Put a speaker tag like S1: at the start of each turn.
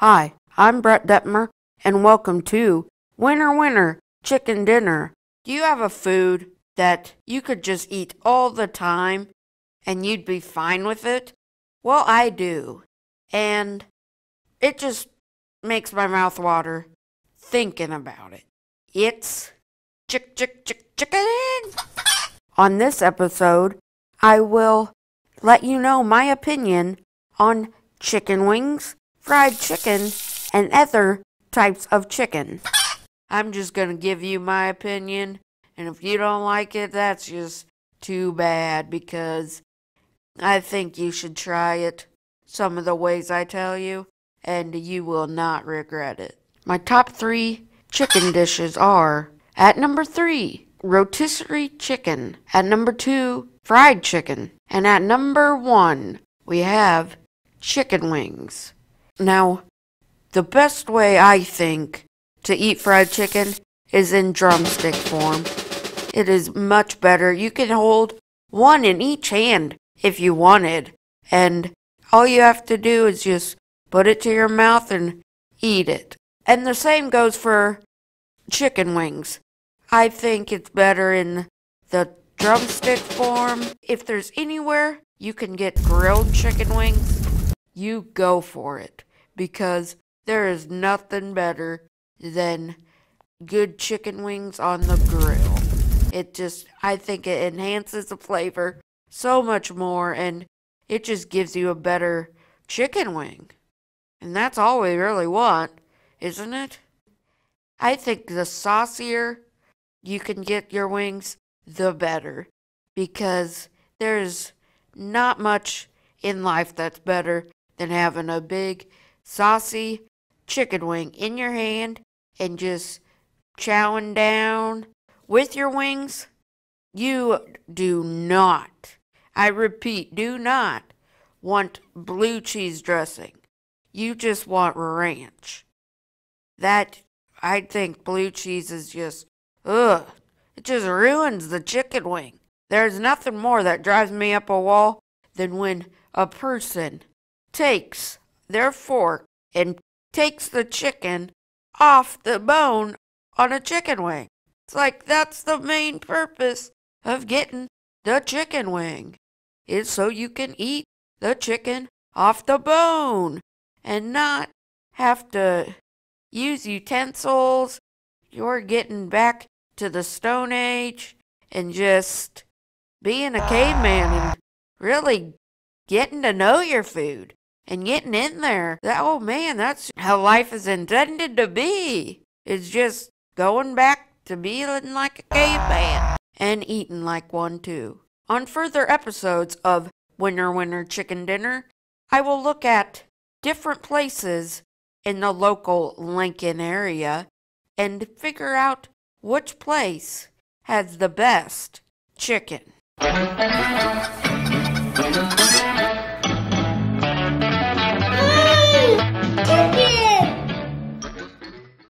S1: Hi, I'm Brett Detmer, and welcome to Winter Winter Chicken Dinner. Do you have a food that you could just eat all the time and you'd be fine with it? Well, I do. And it just makes my mouth water thinking about it. It's chick chick chick chicken. on this episode, I will let you know my opinion on chicken wings fried chicken, and other types of chicken. I'm just gonna give you my opinion, and if you don't like it, that's just too bad because I think you should try it some of the ways I tell you, and you will not regret it. My top three chicken dishes are at number three, rotisserie chicken, at number two, fried chicken, and at number one, we have chicken wings. Now, the best way I think to eat fried chicken is in drumstick form. It is much better. You can hold one in each hand if you wanted, and all you have to do is just put it to your mouth and eat it. And the same goes for chicken wings. I think it's better in the drumstick form. If there's anywhere you can get grilled chicken wings, you go for it because there is nothing better than good chicken wings on the grill. It just, I think it enhances the flavor so much more and it just gives you a better chicken wing. And that's all we really want, isn't it? I think the saucier you can get your wings, the better. Because there's not much in life that's better than having a big saucy chicken wing in your hand and just chowing down with your wings, you do not, I repeat, do not want blue cheese dressing. You just want ranch. That, I think blue cheese is just, ugh, it just ruins the chicken wing. There's nothing more that drives me up a wall than when a person takes their fork and takes the chicken off the bone on a chicken wing. It's like that's the main purpose of getting the chicken wing is so you can eat the chicken off the bone and not have to use utensils. You're getting back to the Stone Age and just being a caveman and really getting to know your food and getting in there. That, oh man, that's how life is intended to be. It's just going back to being like a caveman and eating like one too. On further episodes of Winner Winner Chicken Dinner, I will look at different places in the local Lincoln area and figure out which place has the best chicken.